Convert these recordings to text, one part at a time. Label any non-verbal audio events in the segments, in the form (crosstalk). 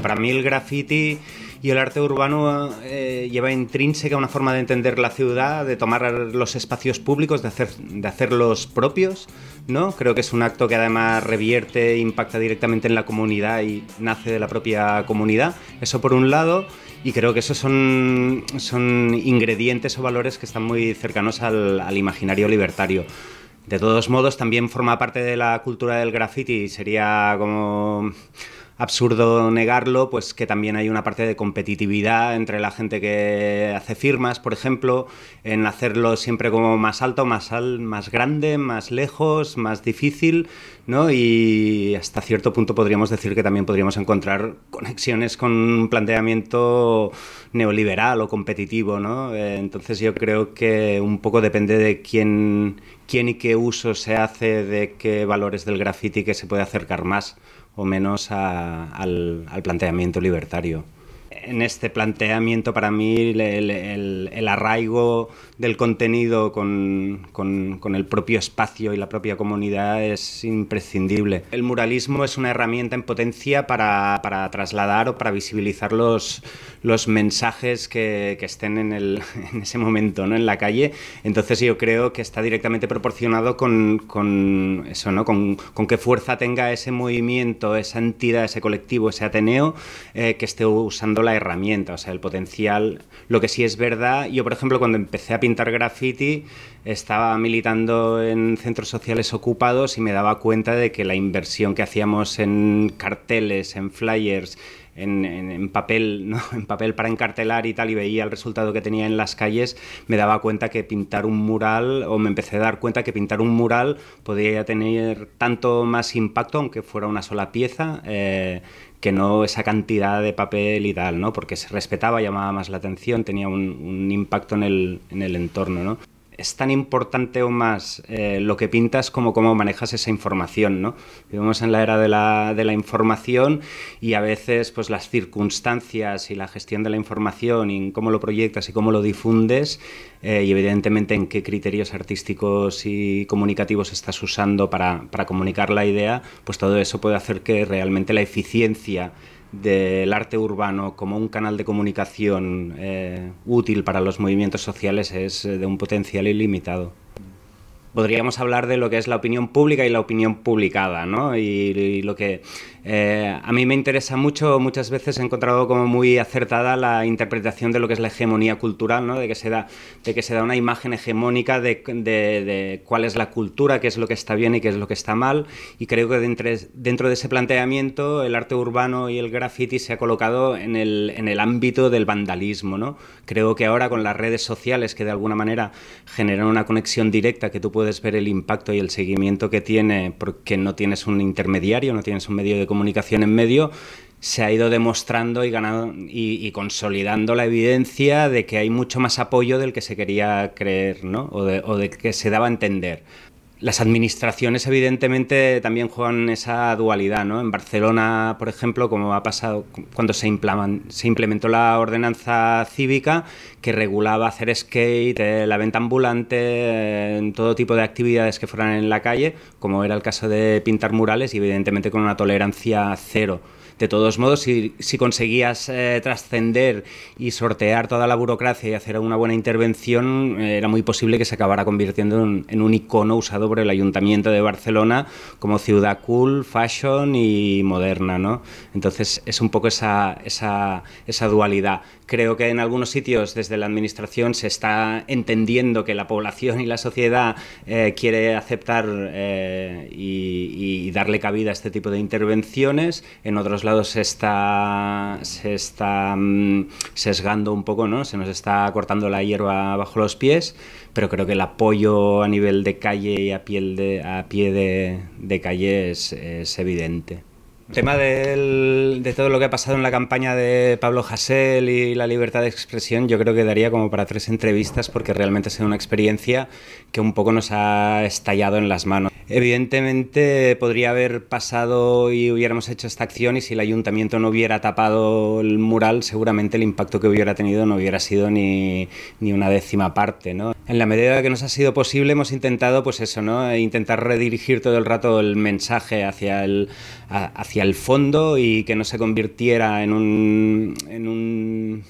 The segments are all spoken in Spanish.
Para mí el graffiti y el arte urbano eh, lleva intrínseca una forma de entender la ciudad, de tomar los espacios públicos, de, hacer, de hacerlos propios, ¿no? Creo que es un acto que además revierte, impacta directamente en la comunidad y nace de la propia comunidad. Eso por un lado, y creo que esos son, son ingredientes o valores que están muy cercanos al, al imaginario libertario. De todos modos, también forma parte de la cultura del graffiti, sería como absurdo negarlo, pues que también hay una parte de competitividad entre la gente que hace firmas, por ejemplo, en hacerlo siempre como más alto, más, al, más grande, más lejos, más difícil, Y hasta cierto punto podríamos decir que también podríamos encontrar conexiones con un planteamiento neoliberal o competitivo, eh, Entonces yo creo que un poco depende de quién, quién y qué uso se hace de qué valores del graffiti que se puede acercar más o menos al planteamiento libertario en este planteamiento para mí el, el, arraigo del contenido con, con, con, el propio espacio y la propia comunidad es imprescindible. El muralismo es una herramienta en potencia para, para trasladar o para visibilizar los, los mensajes que, que estén en, el, (laughs) en, ese momento, ¿no? en la calle. Entonces yo creo que está directamente proporcionado con, con eso, ¿no? con, qué fuerza tenga ese movimiento, esa entidad, ese colectivo, ese Ateneo eh, que esté usando la herramienta, o sea, el potencial. Lo que sí es verdad, yo por ejemplo cuando empecé a pintar graffiti estaba militando en centros sociales ocupados y me daba cuenta de que la inversión que hacíamos en carteles, en flyers, en, papel, (laughs) en papel para encartelar y tal, y veía el resultado que tenía en las calles, me daba cuenta que pintar un mural, o me empecé a dar cuenta que pintar un mural podía tener tanto más impacto, aunque fuera una sola pieza, eh, que no esa cantidad de papel y tal, ¿no? Porque se respetaba, llamaba más la atención, tenía un, impacto en el, en el entorno, ¿no? es tan importante o más eh, lo que pintas como cómo manejas esa información, ¿no? Vivimos en la era de la, información y a veces pues las circunstancias y la gestión de la información y cómo lo proyectas y cómo lo difundes eh, y evidentemente en qué criterios artísticos y comunicativos estás usando para, para comunicar la idea, pues todo eso puede hacer que realmente la eficiencia del arte urbano como un canal de comunicación eh, útil para los movimientos sociales es eh, de un potencial ilimitado podríamos hablar de lo que es la opinión pública y la opinión publicada, ¿no? Y, lo que eh, a mí me interesa mucho, muchas veces he encontrado como muy acertada la interpretación de lo que es la hegemonía cultural, ¿no? De que se da, de que se da una imagen hegemónica de, cuál es la cultura, qué es lo que está bien y qué es lo que está mal. Y creo que dentro, dentro de ese planteamiento el arte urbano y el graffiti se ha colocado en el, en el ámbito del vandalismo, ¿no? Creo que ahora con las redes sociales que de alguna manera generan una conexión directa que tú puedes puedes ver el impacto y el seguimiento que tiene, porque no tienes un intermediario, no tienes un medio de comunicación en medio, se ha ido demostrando y, y, consolidando la evidencia de que hay mucho más apoyo del que se quería creer ¿no? o, de, o que se daba a entender. Las administraciones, evidentemente, también juegan esa dualidad, ¿no? En Barcelona, por ejemplo, como ha pasado cuando se, se implementó la ordenanza cívica que regulaba hacer skate, eh, la venta ambulante, eh, todo tipo de actividades que fueran en la calle, como era el caso de pintar murales, y evidentemente con una tolerancia cero. De todos modos, si, si conseguías eh, trascender y sortear toda la burocracia y hacer una buena intervención, era muy posible que se acabara convirtiendo en, en un icono usado por el Ayuntamiento de Barcelona como ciudad cool, fashion y moderna, ¿no? Entonces es un poco esa, esa, esa dualidad. Creo que en algunos sitios desde la administración se está entendiendo que la población y la sociedad eh, quiere aceptar eh, y, darle cabida a este tipo de intervenciones, en otros lados se está, se está mm, sesgando un poco, ¿no? Se nos está cortando la hierba bajo los pies, pero creo que el apoyo a nivel de calle y a, pie de, a pie de, calle es, evidente. tema de todo lo que ha pasado en la campaña de Pablo Hasél y la libertad de expresión, yo creo que daría como para tres entrevistas porque realmente ha sido una experiencia que un poco nos ha estallado en las manos. Evidentemente podría haber pasado y hubiéramos hecho esta acción y si el ayuntamiento no hubiera tapado el mural, seguramente el impacto que hubiera tenido no hubiera sido ni, ni una décima parte. ¿no? En la medida que nos ha sido posible hemos intentado, pues eso, ¿no? E intentar redirigir todo el rato el mensaje hacia el, hacia el fondo y que no se convirtiera en un, en un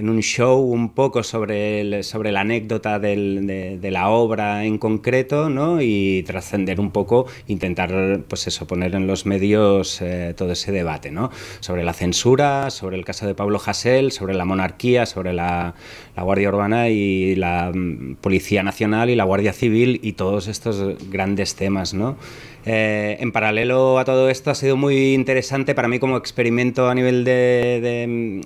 en un show un poco sobre, sobre la anécdota de, la obra en concreto ¿no? y trascender un poco, intentar pues eso, poner en los medios eh, todo ese debate ¿no? sobre la censura, sobre el caso de Pablo Hassel, sobre la monarquía, sobre la, Guardia Urbana y la mm, Policía Nacional y la Guardia Civil y todos estos grandes temas. ¿no? Eh, en paralelo a todo esto ha sido muy interesante para mí como experimento a nivel de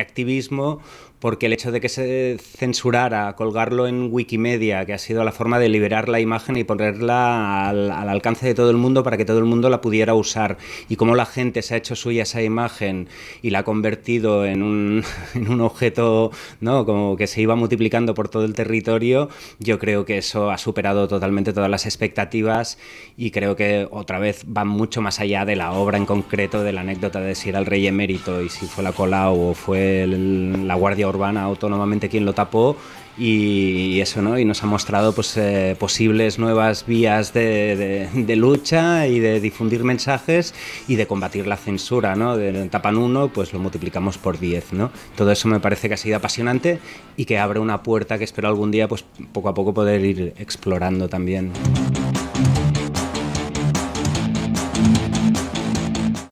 activismo porque el hecho de que se censurara, colgarlo en Wikimedia, que ha sido la forma de liberar la imagen y ponerla al, alcance de todo el mundo para que todo el mundo la pudiera usar, y cómo la gente se ha hecho suya esa imagen y la ha convertido en un, (laughs) en un objeto ¿no? como que se iba multiplicando por todo el territorio, yo creo que eso ha superado totalmente todas las expectativas y creo que otra vez va mucho más allá de la obra en concreto, de la anécdota de si era el rey emérito y si fue la cola o fue la Guardia urbana autónomamente quien lo tapó y, eso, ¿no? Y nos ha mostrado pues, eh, posibles nuevas vías de, lucha y de difundir mensajes y de combatir la censura, ¿no? De, tapan uno, pues lo multiplicamos por 10, ¿no? Todo eso me parece que ha sido apasionante y que abre una puerta que espero algún día, pues poco a poco poder ir explorando también.